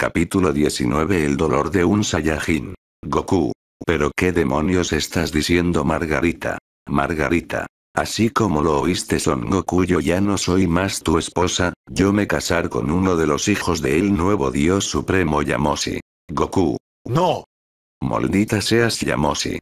Capítulo 19 El dolor de un Saiyajin. Goku. ¿Pero qué demonios estás diciendo Margarita? Margarita. Así como lo oíste Son Goku yo ya no soy más tu esposa, yo me casar con uno de los hijos del nuevo dios supremo Yamoshi. Goku. No. Maldita seas Yamoshi.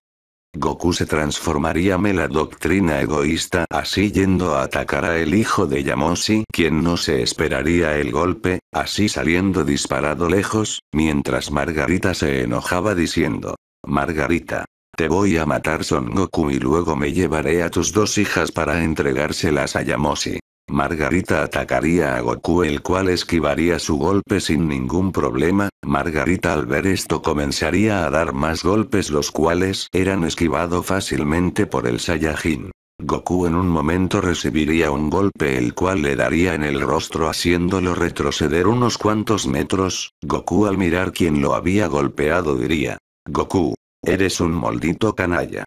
Goku se transformaría en la doctrina egoísta así yendo a atacar a el hijo de Yamoshi quien no se esperaría el golpe, así saliendo disparado lejos, mientras Margarita se enojaba diciendo, Margarita, te voy a matar Son Goku y luego me llevaré a tus dos hijas para entregárselas a Yamoshi. Margarita atacaría a Goku el cual esquivaría su golpe sin ningún problema, Margarita al ver esto comenzaría a dar más golpes los cuales eran esquivado fácilmente por el Saiyajin. Goku en un momento recibiría un golpe el cual le daría en el rostro haciéndolo retroceder unos cuantos metros, Goku al mirar quien lo había golpeado diría. Goku, eres un maldito canalla.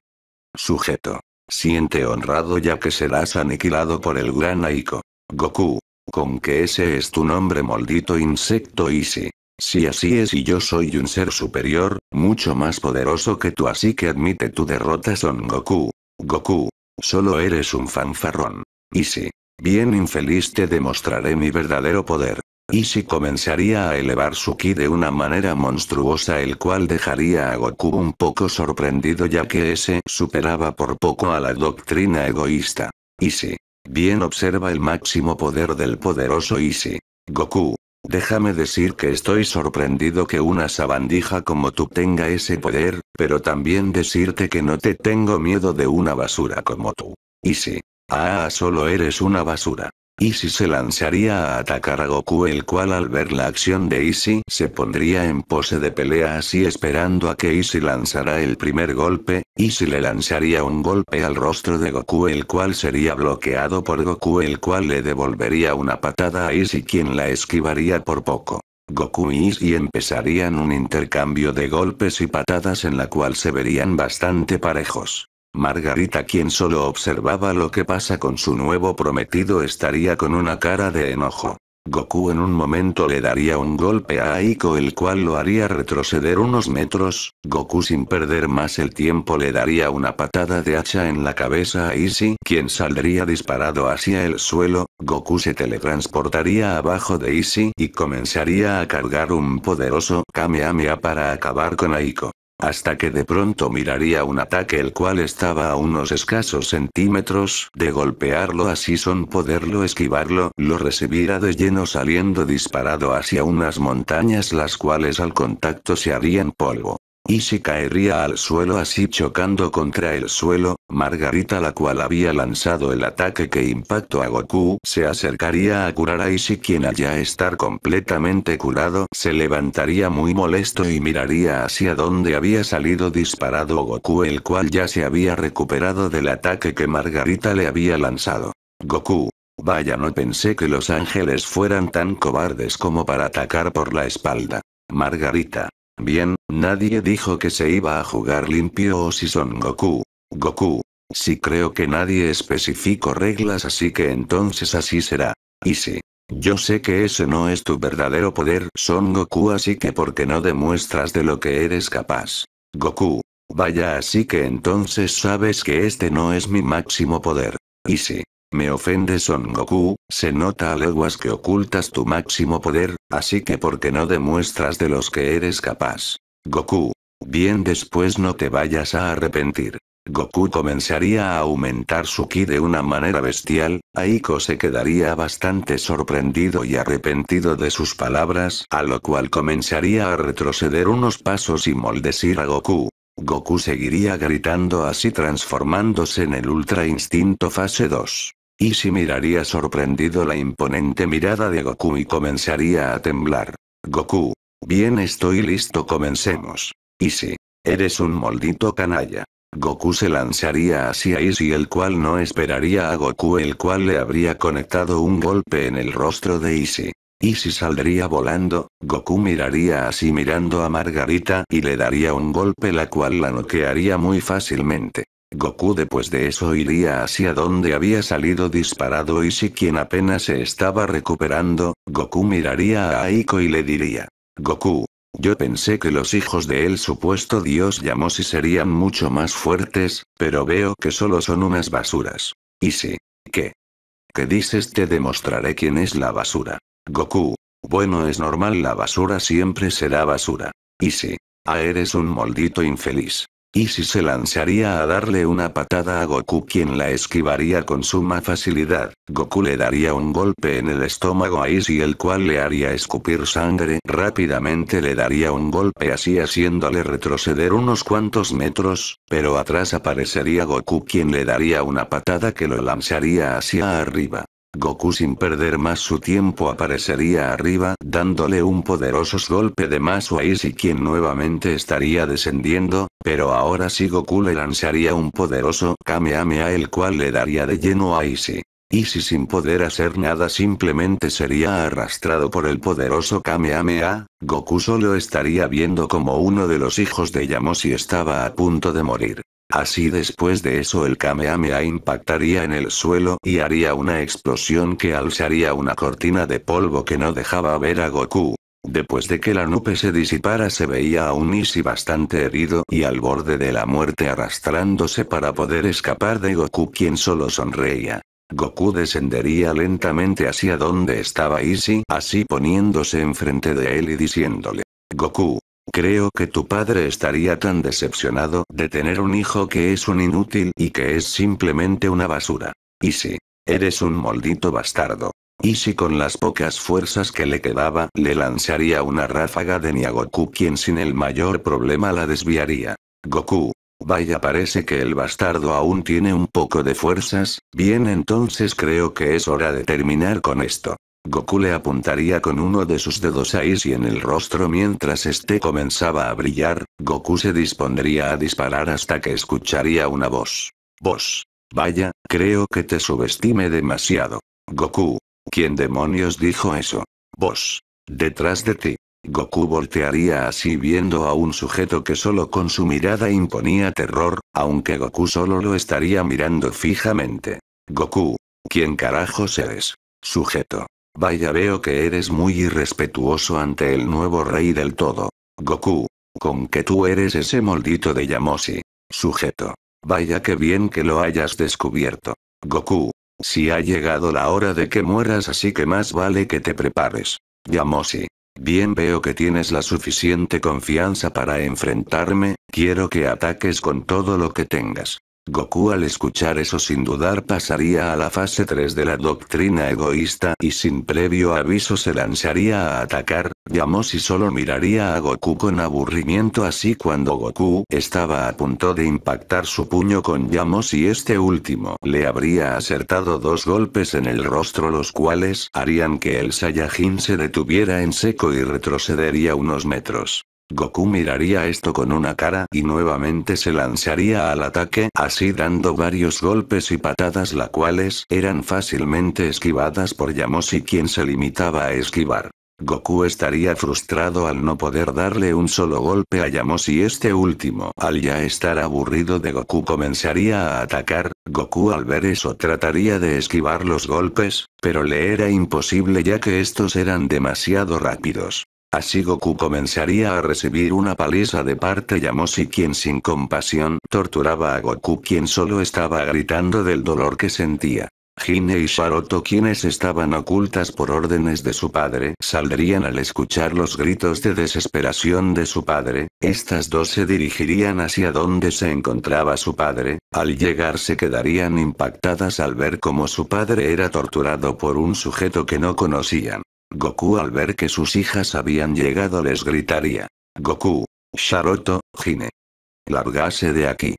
Sujeto. Siente honrado ya que serás aniquilado por el gran Aiko. Goku. Con que ese es tu nombre maldito insecto y Si así es y yo soy un ser superior, mucho más poderoso que tú así que admite tu derrota Son Goku. Goku. Solo eres un fanfarrón. si Bien infeliz te demostraré mi verdadero poder si comenzaría a elevar su ki de una manera monstruosa el cual dejaría a Goku un poco sorprendido ya que ese superaba por poco a la doctrina egoísta. Y si, Bien observa el máximo poder del poderoso si, Goku. Déjame decir que estoy sorprendido que una sabandija como tú tenga ese poder, pero también decirte que no te tengo miedo de una basura como tú. si, Ah, solo eres una basura si se lanzaría a atacar a Goku el cual al ver la acción de Izzy se pondría en pose de pelea así esperando a que Izzy lanzara el primer golpe, si le lanzaría un golpe al rostro de Goku el cual sería bloqueado por Goku el cual le devolvería una patada a Izzy quien la esquivaría por poco. Goku y Izzy empezarían un intercambio de golpes y patadas en la cual se verían bastante parejos. Margarita quien solo observaba lo que pasa con su nuevo prometido estaría con una cara de enojo. Goku en un momento le daría un golpe a Aiko el cual lo haría retroceder unos metros, Goku sin perder más el tiempo le daría una patada de hacha en la cabeza a Isi quien saldría disparado hacia el suelo, Goku se teletransportaría abajo de Izzy y comenzaría a cargar un poderoso Kamehameha para acabar con Aiko hasta que de pronto miraría un ataque el cual estaba a unos escasos centímetros de golpearlo así son poderlo esquivarlo, lo recibirá de lleno saliendo disparado hacia unas montañas las cuales al contacto se harían polvo. Y si caería al suelo así chocando contra el suelo, Margarita la cual había lanzado el ataque que impactó a Goku se acercaría a curar a Ishi quien al ya estar completamente curado se levantaría muy molesto y miraría hacia donde había salido disparado Goku el cual ya se había recuperado del ataque que Margarita le había lanzado. Goku. Vaya no pensé que los ángeles fueran tan cobardes como para atacar por la espalda. Margarita. Bien, nadie dijo que se iba a jugar limpio o si son Goku. Goku. Si creo que nadie especificó reglas así que entonces así será. Y si. Yo sé que ese no es tu verdadero poder, Son Goku, así que porque no demuestras de lo que eres capaz? Goku. Vaya, así que entonces sabes que este no es mi máximo poder. Y sí me ofende Son Goku, se nota a leguas que ocultas tu máximo poder, así que porque no demuestras de los que eres capaz. Goku. Bien después no te vayas a arrepentir. Goku comenzaría a aumentar su ki de una manera bestial, Aiko se quedaría bastante sorprendido y arrepentido de sus palabras, a lo cual comenzaría a retroceder unos pasos y moldecir a Goku. Goku seguiría gritando así transformándose en el Ultra Instinto Fase 2 si miraría sorprendido la imponente mirada de Goku y comenzaría a temblar. Goku. Bien estoy listo comencemos. si Eres un maldito canalla. Goku se lanzaría hacia Ishi el cual no esperaría a Goku el cual le habría conectado un golpe en el rostro de Y si saldría volando, Goku miraría así mirando a Margarita y le daría un golpe la cual la noquearía muy fácilmente. Goku después de eso iría hacia donde había salido disparado y si quien apenas se estaba recuperando, Goku miraría a Aiko y le diría. Goku. Yo pensé que los hijos de el supuesto dios si serían mucho más fuertes, pero veo que solo son unas basuras. Y si. ¿Qué? ¿Qué dices? Te demostraré quién es la basura. Goku. Bueno es normal la basura siempre será basura. Y si. Ah eres un maldito infeliz si se lanzaría a darle una patada a Goku quien la esquivaría con suma facilidad. Goku le daría un golpe en el estómago a Isi, el cual le haría escupir sangre. Rápidamente le daría un golpe así haciéndole retroceder unos cuantos metros, pero atrás aparecería Goku quien le daría una patada que lo lanzaría hacia arriba. Goku sin perder más su tiempo aparecería arriba dándole un poderoso golpe de más a Isi, quien nuevamente estaría descendiendo, pero ahora si Goku le lanzaría un poderoso Kamehameha el cual le daría de lleno a Isi. Isi sin poder hacer nada simplemente sería arrastrado por el poderoso Kamehameha, Goku solo estaría viendo como uno de los hijos de Yamoshi estaba a punto de morir. Así después de eso el Kamehameha impactaría en el suelo y haría una explosión que alzaría una cortina de polvo que no dejaba ver a Goku. Después de que la nupe se disipara se veía a un bastante herido y al borde de la muerte arrastrándose para poder escapar de Goku quien solo sonreía. Goku descendería lentamente hacia donde estaba Isi, así poniéndose enfrente de él y diciéndole, Goku, creo que tu padre estaría tan decepcionado de tener un hijo que es un inútil y que es simplemente una basura. Isi, eres un maldito bastardo. Y si con las pocas fuerzas que le quedaba le lanzaría una ráfaga de Niagoku quien sin el mayor problema la desviaría. Goku. Vaya parece que el bastardo aún tiene un poco de fuerzas, bien entonces creo que es hora de terminar con esto. Goku le apuntaría con uno de sus dedos a Ishi en el rostro mientras este comenzaba a brillar, Goku se dispondría a disparar hasta que escucharía una voz. Vos. Vaya, creo que te subestime demasiado. Goku. ¿Quién demonios dijo eso? Vos. Detrás de ti. Goku voltearía así viendo a un sujeto que solo con su mirada imponía terror, aunque Goku solo lo estaría mirando fijamente. Goku. ¿Quién carajos eres? Sujeto. Vaya veo que eres muy irrespetuoso ante el nuevo rey del todo. Goku. Con que tú eres ese maldito de Yamoshi. Sujeto. Vaya que bien que lo hayas descubierto. Goku. Si ha llegado la hora de que mueras así que más vale que te prepares. Yamosi. Bien veo que tienes la suficiente confianza para enfrentarme, quiero que ataques con todo lo que tengas. Goku al escuchar eso sin dudar pasaría a la fase 3 de la doctrina egoísta y sin previo aviso se lanzaría a atacar, y solo miraría a Goku con aburrimiento así cuando Goku estaba a punto de impactar su puño con y este último le habría acertado dos golpes en el rostro los cuales harían que el Saiyajin se detuviera en seco y retrocedería unos metros. Goku miraría esto con una cara y nuevamente se lanzaría al ataque, así dando varios golpes y patadas las cuales eran fácilmente esquivadas por Yamoshi quien se limitaba a esquivar. Goku estaría frustrado al no poder darle un solo golpe a Yamoshi este último, al ya estar aburrido de Goku comenzaría a atacar, Goku al ver eso trataría de esquivar los golpes, pero le era imposible ya que estos eran demasiado rápidos. Así Goku comenzaría a recibir una paliza de parte Yamoshi quien sin compasión torturaba a Goku quien solo estaba gritando del dolor que sentía. Hine y Sharoto quienes estaban ocultas por órdenes de su padre saldrían al escuchar los gritos de desesperación de su padre, estas dos se dirigirían hacia donde se encontraba su padre, al llegar se quedarían impactadas al ver cómo su padre era torturado por un sujeto que no conocían. Goku al ver que sus hijas habían llegado les gritaría. Goku, Sharoto, Hine. Largase de aquí.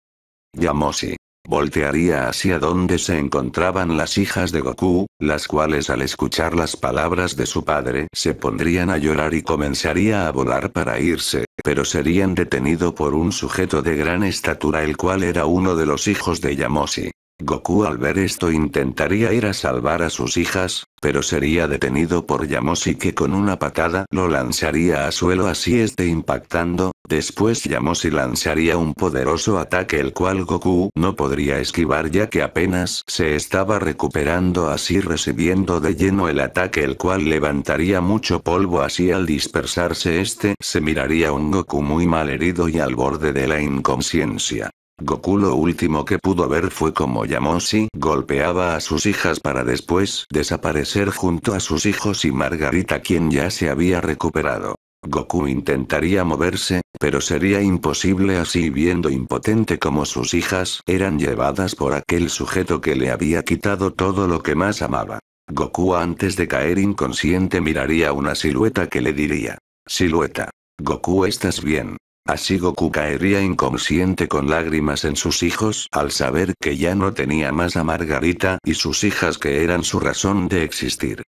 Yamoshi. Voltearía hacia donde se encontraban las hijas de Goku, las cuales al escuchar las palabras de su padre se pondrían a llorar y comenzaría a volar para irse, pero serían detenido por un sujeto de gran estatura el cual era uno de los hijos de Yamoshi. Goku al ver esto intentaría ir a salvar a sus hijas, pero sería detenido por Yamoshi que con una patada lo lanzaría a suelo así este impactando, después Yamoshi lanzaría un poderoso ataque el cual Goku no podría esquivar ya que apenas se estaba recuperando así recibiendo de lleno el ataque el cual levantaría mucho polvo así al dispersarse este se miraría un Goku muy mal herido y al borde de la inconsciencia. Goku lo último que pudo ver fue como Yamonsi golpeaba a sus hijas para después desaparecer junto a sus hijos y Margarita quien ya se había recuperado. Goku intentaría moverse, pero sería imposible así viendo impotente como sus hijas eran llevadas por aquel sujeto que le había quitado todo lo que más amaba. Goku antes de caer inconsciente miraría una silueta que le diría, Silueta. Goku estás bien. Así Goku caería inconsciente con lágrimas en sus hijos al saber que ya no tenía más a Margarita y sus hijas que eran su razón de existir.